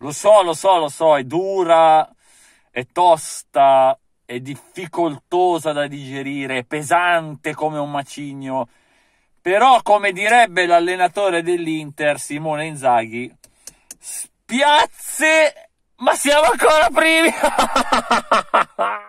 Lo so, lo so, lo so, è dura, è tosta, è difficoltosa da digerire, è pesante come un macigno. Però, come direbbe l'allenatore dell'Inter, Simone Inzaghi, spiazze, ma siamo ancora primi!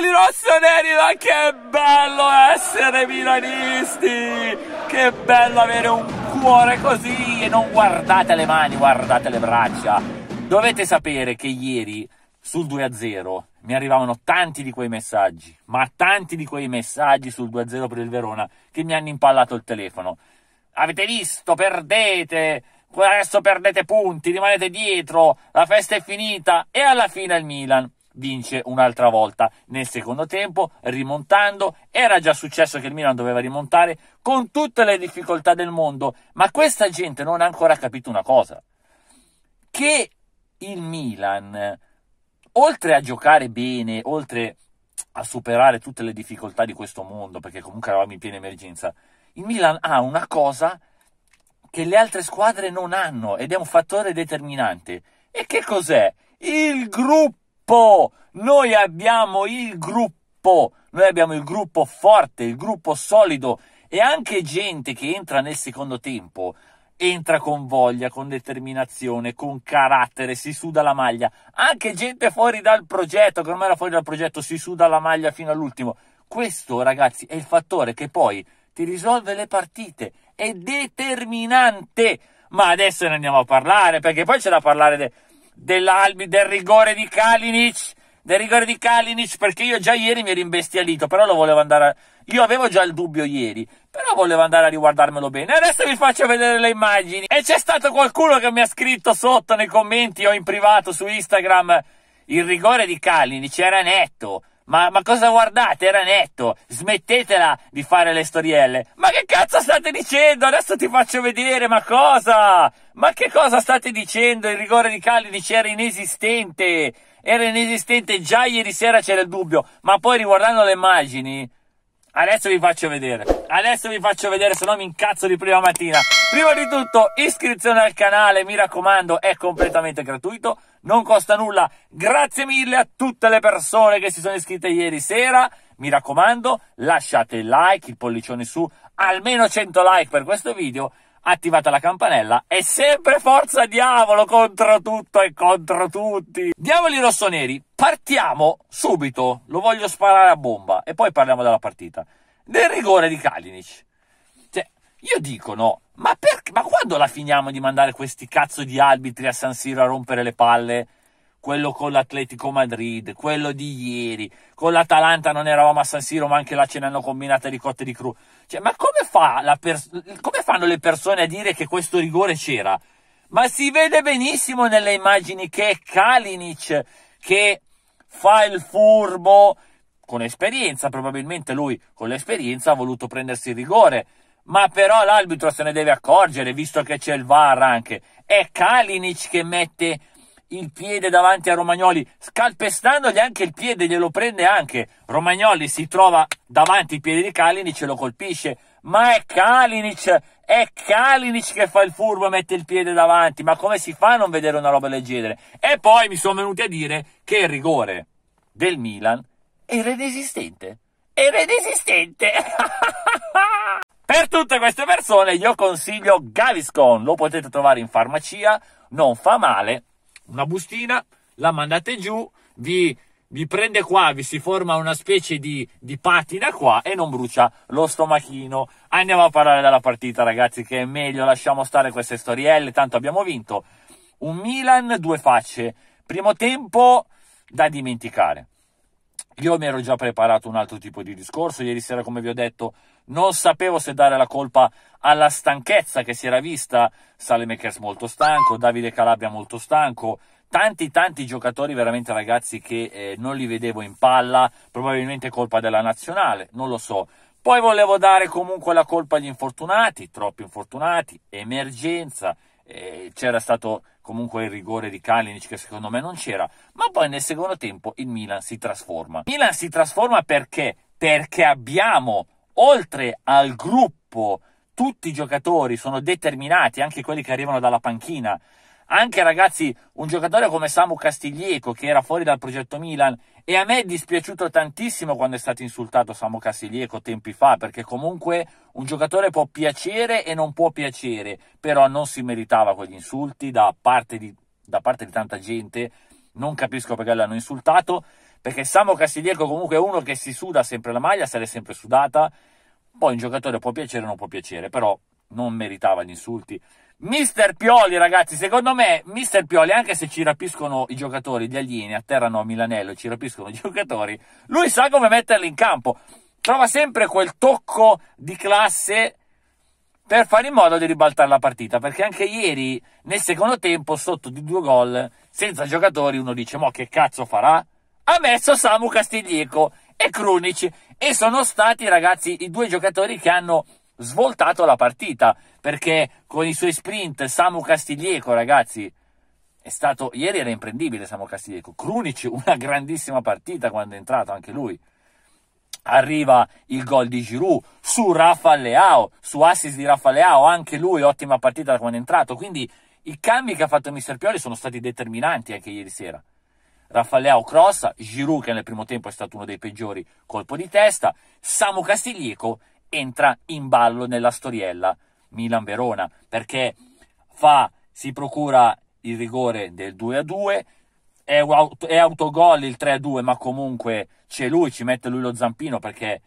di rossoneri, ma che bello essere milanisti! Che bello avere un cuore così! E non guardate le mani, guardate le braccia! Dovete sapere che ieri sul 2-0 mi arrivavano tanti di quei messaggi, ma tanti di quei messaggi sul 2-0 per il Verona che mi hanno impallato il telefono. Avete visto? Perdete! Adesso perdete punti, rimanete dietro, la festa è finita e alla fine il Milan vince un'altra volta nel secondo tempo, rimontando. Era già successo che il Milan doveva rimontare con tutte le difficoltà del mondo, ma questa gente non ha ancora capito una cosa, che il Milan, oltre a giocare bene, oltre a superare tutte le difficoltà di questo mondo, perché comunque eravamo in piena emergenza, il Milan ha una cosa che le altre squadre non hanno ed è un fattore determinante. E che cos'è? Il gruppo! gruppo, noi abbiamo il gruppo, noi abbiamo il gruppo forte, il gruppo solido e anche gente che entra nel secondo tempo entra con voglia, con determinazione, con carattere, si suda la maglia. Anche gente fuori dal progetto, che ormai era fuori dal progetto, si suda la maglia fino all'ultimo. Questo, ragazzi, è il fattore che poi ti risolve le partite. È determinante. Ma adesso ne andiamo a parlare, perché poi c'è da parlare de- dell'Albi, del rigore di Kalinic, del rigore di Kalinic, perché io già ieri mi ero imbestialito, però lo volevo andare a... Io avevo già il dubbio ieri, però volevo andare a riguardarmelo bene. Adesso vi faccio vedere le immagini. E c'è stato qualcuno che mi ha scritto sotto nei commenti o in privato su Instagram, il rigore di Kalinic era netto, ma, ma, cosa guardate? Era netto. Smettetela di fare le storielle. Ma che cazzo state dicendo? Adesso ti faccio vedere, ma cosa? Ma che cosa state dicendo? Il rigore di Kalinic era inesistente. Era inesistente. Già ieri sera c'era il dubbio. Ma poi riguardando le immagini. Adesso vi faccio vedere. Adesso vi faccio vedere, se no mi incazzo di prima mattina. Prima di tutto, iscrizione al canale, mi raccomando, è completamente gratuito non costa nulla. Grazie mille a tutte le persone che si sono iscritte ieri sera. Mi raccomando, lasciate il like, il pollicione su, almeno 100 like per questo video, attivate la campanella e sempre forza diavolo contro tutto e contro tutti. Diavoli rossoneri, partiamo subito. Lo voglio sparare a bomba e poi parliamo della partita. Del rigore di Kalinic. Cioè, io dico no, ma, per, ma quando la finiamo di mandare questi cazzo di arbitri a San Siro a rompere le palle? Quello con l'Atletico Madrid, quello di ieri, con l'Atalanta non eravamo a San Siro, ma anche là ce ne hanno combinate cotte di cru. Cioè, ma come, fa per, come fanno le persone a dire che questo rigore c'era? Ma si vede benissimo nelle immagini che Kalinic che fa il furbo con esperienza, probabilmente lui con l'esperienza ha voluto prendersi il rigore ma però l'arbitro se ne deve accorgere, visto che c'è il VAR anche. È Kalinic che mette il piede davanti a Romagnoli, scalpestandogli anche il piede, glielo prende anche. Romagnoli si trova davanti il piede di Kalinic e lo colpisce. Ma è Kalinic, è Kalinic che fa il furbo e mette il piede davanti. Ma come si fa a non vedere una roba del genere? E poi mi sono venuti a dire che il rigore del Milan era inesistente. Era inesistente! Per tutte queste persone io consiglio Gaviscon, lo potete trovare in farmacia, non fa male, una bustina, la mandate giù, vi, vi prende qua, vi si forma una specie di, di patina qua e non brucia lo stomachino. Andiamo a parlare della partita ragazzi che è meglio, lasciamo stare queste storielle, tanto abbiamo vinto. Un Milan, due facce, primo tempo da dimenticare. Io mi ero già preparato un altro tipo di discorso, ieri sera come vi ho detto non sapevo se dare la colpa alla stanchezza che si era vista, Salemekers molto stanco, Davide Calabria molto stanco, tanti tanti giocatori veramente ragazzi che eh, non li vedevo in palla, probabilmente colpa della nazionale, non lo so. Poi volevo dare comunque la colpa agli infortunati, troppi infortunati, emergenza, eh, c'era stato comunque il rigore di Kalinic che secondo me non c'era, ma poi nel secondo tempo il Milan si trasforma. Milan si trasforma perché? Perché abbiamo oltre al gruppo, tutti i giocatori sono determinati, anche quelli che arrivano dalla panchina. Anche ragazzi, un giocatore come Samu Castiglieco che era fuori dal progetto Milan e a me è dispiaciuto tantissimo quando è stato insultato Samu Castiglieco tempi fa, perché comunque un giocatore può piacere e non può piacere, però non si meritava quegli insulti da parte di, da parte di tanta gente, non capisco perché l'hanno insultato perché Samo Castiglieco comunque è uno che si suda sempre la maglia, se l'è sempre sudata, poi un giocatore può piacere o non può piacere, però non meritava gli insulti. Mister Pioli, ragazzi, secondo me, Mister Pioli, anche se ci rapiscono i giocatori, gli alieni, atterrano a Milanello, e ci rapiscono i giocatori, lui sa come metterli in campo. Trova sempre quel tocco di classe per fare in modo di ribaltare la partita, perché anche ieri, nel secondo tempo, sotto di due gol, senza giocatori, uno dice, mo che cazzo farà? ha messo Samu Castiglieco e Krunic e sono stati ragazzi i due giocatori che hanno svoltato la partita perché con i suoi sprint Samu Castiglieco ragazzi è stato ieri era imprendibile Samu Castiglieco Krunic una grandissima partita quando è entrato anche lui arriva il gol di Giroud su Rafa Leao su assist di Rafa Leao anche lui ottima partita da quando è entrato quindi i cambi che ha fatto Mister Pioli sono stati determinanti anche ieri sera Raffaeleao crossa, Giroud che nel primo tempo è stato uno dei peggiori, colpo di testa, Samu Castiglieco entra in ballo nella storiella Milan-Verona perché fa, si procura il rigore del 2-2, è, auto, è autogol il 3-2 ma comunque c'è lui, ci mette lui lo zampino perché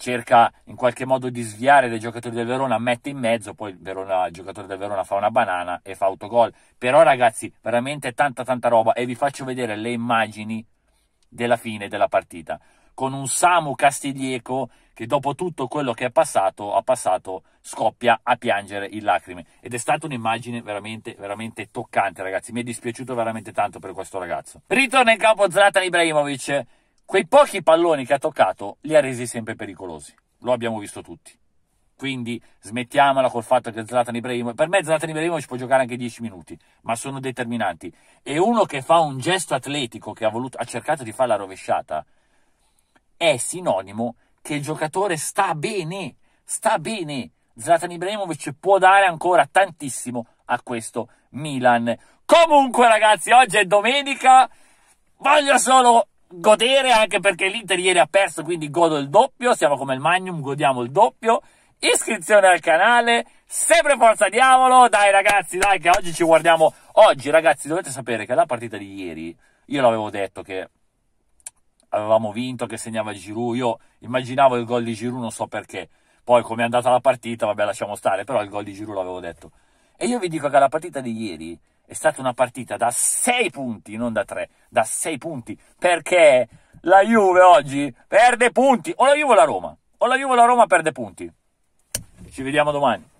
cerca in qualche modo di sviare dai giocatori del Verona, mette in mezzo, poi il, Verona, il giocatore del Verona fa una banana e fa autogol. Però ragazzi, veramente tanta tanta roba e vi faccio vedere le immagini della fine della partita con un Samu Castiglieco che dopo tutto quello che è passato, ha passato, scoppia a piangere in lacrime. Ed è stata un'immagine veramente, veramente toccante, ragazzi. Mi è dispiaciuto veramente tanto per questo ragazzo. Ritorna in campo Zlatan Ibrahimovic. Quei pochi palloni che ha toccato li ha resi sempre pericolosi, lo abbiamo visto tutti. Quindi smettiamola col fatto che Zlatan Ibrahimovic, per me Zlatan Ibrahimovic può giocare anche 10 minuti, ma sono determinanti. E uno che fa un gesto atletico che ha, voluto, ha cercato di fare la rovesciata è sinonimo che il giocatore sta bene, sta bene. Zlatan Ibrahimovic può dare ancora tantissimo a questo Milan. Comunque ragazzi, oggi è domenica, voglio solo godere anche perché l'Inter ieri ha perso, quindi godo il doppio, siamo come il Magnum, godiamo il doppio. Iscrizione al canale, sempre forza diavolo, dai ragazzi, dai che oggi ci guardiamo. Oggi ragazzi dovete sapere che la partita di ieri, io l'avevo detto che avevamo vinto, che segnava Giroud, io immaginavo il gol di Giroud, non so perché. Poi come è andata la partita, vabbè lasciamo stare, però il gol di Giroud l'avevo detto. E io vi dico che la partita di ieri è stata una partita da 6 punti, non da 3, da 6 punti, perché la Juve oggi perde punti, o la Juve o la Roma, o la Juve o la Roma perde punti. Ci vediamo domani.